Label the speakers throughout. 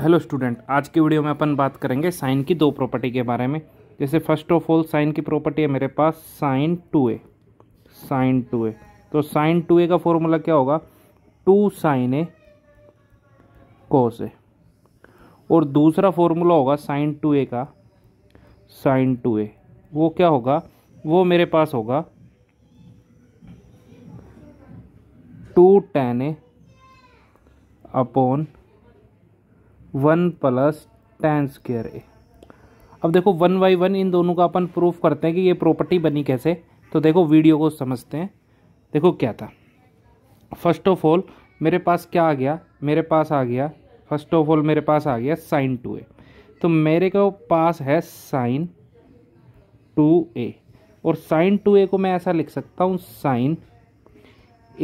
Speaker 1: hello student आज की video में अपन बात करेंगे साइन की दो प्रॉपर्टी के बारे में जैसे फर्स्ट ऑफ ऑल साइन की प्रॉपर्टी है मेरे पास sine two A sine two A तो साइन टू ए का फॉर्मूला क्या होगा टू साइन ए कोस ए और दूसरा फॉर्मूला होगा साइन टू ए का साइन टू ए वो क्या होगा वो मेरे पास होगा two tan A upon one plus tan square A अब देखो वन बाई वन इन दोनों का अपन प्रूफ करते हैं कि ये प्रॉपर्टी बनी कैसे तो देखो वीडियो को समझते हैं देखो क्या था फर्स्ट ऑफ ऑल मेरे पास क्या आ गया मेरे पास आ गया फर्स्ट ऑफ ऑल मेरे पास आ गया साइन टू ए तो मेरे को पास है साइन टू ए और साइन टू ए को मैं ऐसा लिख सकता हूँ साइन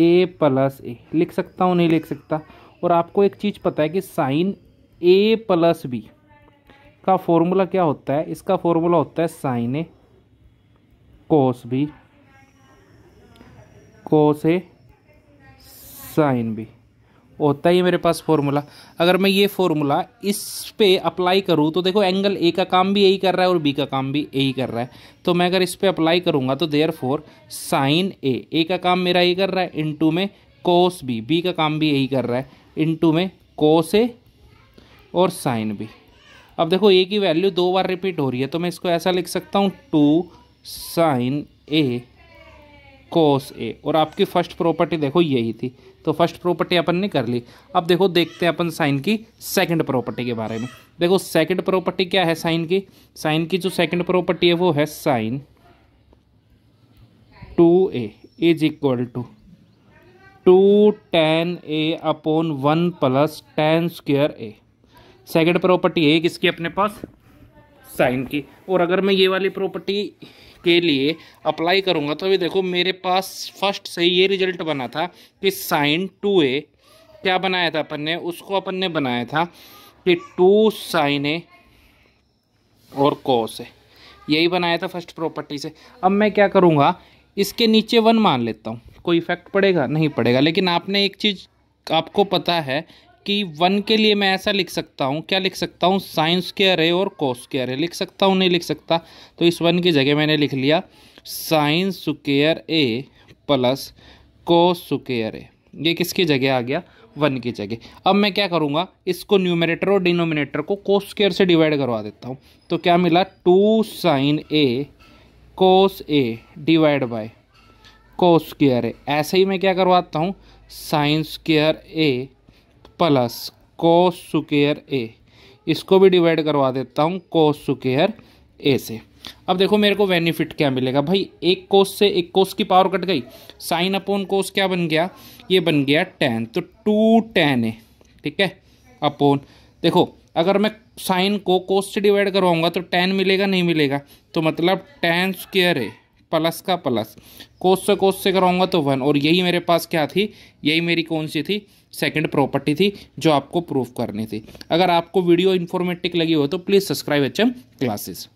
Speaker 1: ए प्लस ए लिख सकता हूँ नहीं लिख सकता और आपको एक चीज़ पता है कि साइन ए प्लस बी का फॉर्मूला क्या होता है इसका फॉर्मूला होता है sine A cos B cos A sine B होता ही मेरे पास फॉर्मूला अगर मैं ये फॉर्मूला इस पे अप्लाई करूँ तो देखो एंगल ए का काम भी यही कर रहा है और बी का काम भी यही कर रहा है तो मैं अगर इस पे अप्लाई करूँगा तो therefore sine A A का काम मेरा यही कर रहा है इनटू में कोस बी बी का काम भी यही कर रहा है इनटू में कोस ए और साइन भी अब देखो ए की वैल्यू दो बार रिपीट हो रही है तो मैं इसको ऐसा लिख सकता हूँ टू साइन ए कोस ए और आपकी फर्स्ट प्रॉपर्टी देखो यही थी तो फर्स्ट प्रॉपर्टी अपन ने कर ली अब देखो देखते हैं अपन साइन की सेकंड प्रॉपर्टी के बारे में देखो सेकंड प्रॉपर्टी क्या है साइन की साइन की जो सेकंड प्रॉपर्टी है वो है sine two A is equal to two tan A upon one plus tan square A second property है किसकी अपने पास साइन की और अगर मैं ये वाली प्रॉपर्टी के लिए अप्लाई करूँगा तो अभी देखो मेरे पास फर्स्ट से ये रिजल्ट बना था कि साइन टू ए क्या बनाया था अपन ने उसको अपन ने बनाया था कि टू साइन ए और कॉस ए यही बनाया था फर्स्ट प्रॉपर्टी से अब मैं क्या करूँगा इसके नीचे वन मान लेता हूँ कोई इफेक्ट पड़ेगा नहीं पड़ेगा लेकिन आपने एक चीज़ आपको पता है कि वन के लिए मैं ऐसा लिख सकता हूँ क्या लिख सकता हूँ साइंस के अरे और कॉस के अरे लिख सकता हूँ नहीं लिख सकता तो इस वन की जगह मैंने लिख लिया sine square A plus cos square A ये किसकी जगह आ गया वन की जगह अब मैं क्या करूँगा इसको न्यूमिनेटर और डिनोमिनेटर को कोस स्केयर से डिवाइड करवा देता हूँ तो क्या मिला two sine A cos A divide by cos square A ऐसे ही मैं क्या करवाता हूँ sine square A plus cos square A इसको भी डिवाइड करवा देता हूँ कोस सुकेयर ए से अब देखो मेरे को बेनिफिट क्या मिलेगा भाई एक कोस से एक कोस की पावर कट गई साइन अपोन कोस क्या बन गया ये बन गया टेन तो टू टेन ए ठीक है अपोन देखो अगर मैं साइन को कोस से डिवाइड करवाऊंगा तो टेन मिलेगा नहीं मिलेगा तो मतलब टेन स्क्र है प्लस का प्लस कोस से कोस से कराऊंगा तो वन और यही मेरे पास क्या थी यही मेरी कौन सी थी सेकंड प्रॉपर्टी थी जो आपको प्रूफ करनी थी अगर आपको वीडियो इन्फॉर्मेटिव लगी हो तो please subscribe H M classes